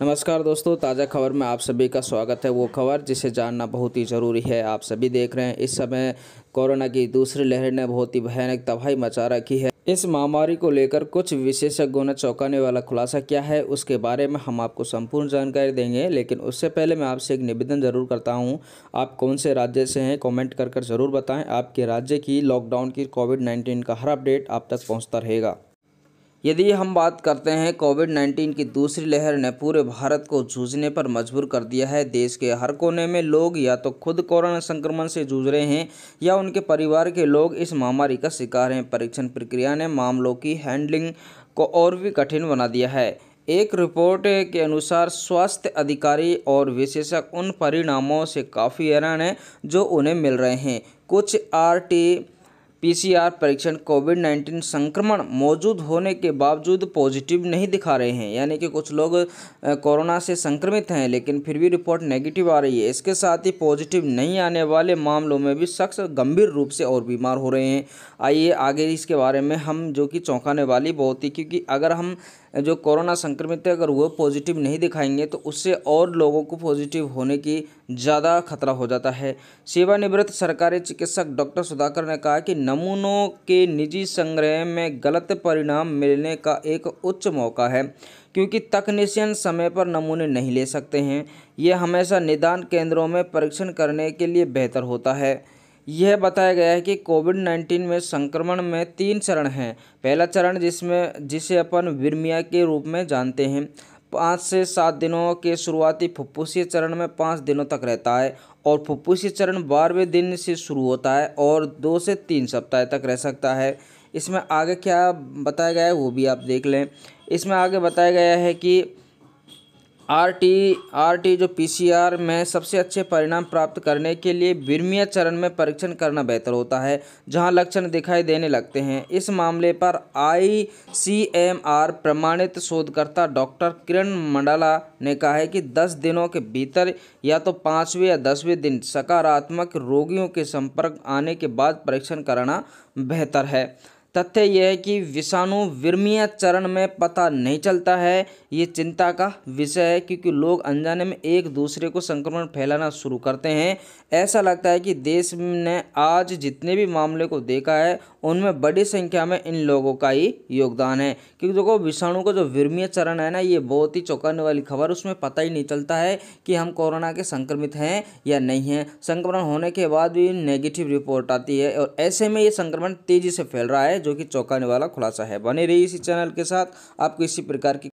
नमस्कार दोस्तों ताज़ा खबर में आप सभी का स्वागत है वो खबर जिसे जानना बहुत ही ज़रूरी है आप सभी देख रहे हैं इस समय कोरोना की दूसरी लहर ने बहुत ही भयानक तबाही मचा रखी है इस महामारी को लेकर कुछ विशेषज्ञों ने चौंकाने वाला खुलासा किया है उसके बारे में हम आपको संपूर्ण जानकारी देंगे लेकिन उससे पहले मैं आपसे एक निवेदन ज़रूर करता हूँ आप कौन से राज्य से हैं कॉमेंट कर कर ज़रूर बताएँ आपके राज्य की लॉकडाउन की कोविड नाइन्टीन का हर अपडेट आप तक पहुँचता रहेगा यदि हम बात करते हैं कोविड 19 की दूसरी लहर ने पूरे भारत को जूझने पर मजबूर कर दिया है देश के हर कोने में लोग या तो खुद कोरोना संक्रमण से जूझ रहे हैं या उनके परिवार के लोग इस महामारी का शिकार हैं परीक्षण प्रक्रिया ने मामलों की हैंडलिंग को और भी कठिन बना दिया है एक रिपोर्ट के अनुसार स्वास्थ्य अधिकारी और विशेषज्ञ उन परिणामों से काफ़ी हैरान हैं जो उन्हें मिल रहे हैं कुछ आर टी पीसीआर परीक्षण कोविड 19 संक्रमण मौजूद होने के बावजूद पॉजिटिव नहीं दिखा रहे हैं यानी कि कुछ लोग कोरोना से संक्रमित हैं लेकिन फिर भी रिपोर्ट नेगेटिव आ रही है इसके साथ ही पॉजिटिव नहीं आने वाले मामलों में भी शख्स गंभीर रूप से और बीमार हो रहे हैं आइए आगे इसके बारे में हम जो कि चौंकाने वाली बहुत ही क्योंकि अगर हम जो कोरोना संक्रमित है अगर वो पॉजिटिव नहीं दिखाएंगे तो उससे और लोगों को पॉजिटिव होने की ज़्यादा खतरा हो जाता है सेवानिवृत्त सरकारी चिकित्सक डॉक्टर सुधाकर ने कहा कि नमूनों के निजी संग्रह में गलत परिणाम मिलने का एक उच्च मौका है क्योंकि तकनीशियन समय पर नमूने नहीं ले सकते हैं ये हमेशा निदान केंद्रों में परीक्षण करने के लिए बेहतर होता है यह बताया गया है कि कोविड नाइन्टीन में संक्रमण में तीन चरण हैं पहला चरण जिसमें जिसे अपन विरमिया के रूप में जानते हैं पाँच से सात दिनों के शुरुआती फुफ्फुसी चरण में पाँच दिनों तक रहता है और फुफ्फुसी चरण बारहवें दिन से शुरू होता है और दो से तीन सप्ताह तक रह सकता है इसमें आगे क्या बताया गया है वो भी आप देख लें इसमें आगे बताया गया है कि आरटी आरटी जो पीसीआर में सबसे अच्छे परिणाम प्राप्त करने के लिए विर्मीय चरण में परीक्षण करना बेहतर होता है जहां लक्षण दिखाई देने लगते हैं इस मामले पर आईसीएमआर प्रमाणित शोधकर्ता डॉक्टर किरण मंडला ने कहा है कि 10 दिनों के भीतर या तो पाँचवें या दसवें दिन सकारात्मक रोगियों के संपर्क आने के बाद परीक्षण कराना बेहतर है तथ्य यह है कि विषाणु विर्मीय चरण में पता नहीं चलता है ये चिंता का विषय है क्योंकि लोग अनजाने में एक दूसरे को संक्रमण फैलाना शुरू करते हैं ऐसा लगता है कि देश ने आज जितने भी मामले को देखा है उनमें बड़ी संख्या में इन लोगों का ही योगदान है क्योंकि देखो विषाणु का जो विर्मीय चरण है ना ये बहुत ही चौंकाने वाली खबर उसमें पता ही नहीं चलता है कि हम कोरोना के संक्रमित हैं या नहीं हैं संक्रमण होने के बाद भी नेगेटिव रिपोर्ट आती है और ऐसे में ये संक्रमण तेज़ी से फैल रहा है जो कि चौंकाने वाला खुलासा है बने रही इसी चैनल के साथ आपको इसी प्रकार की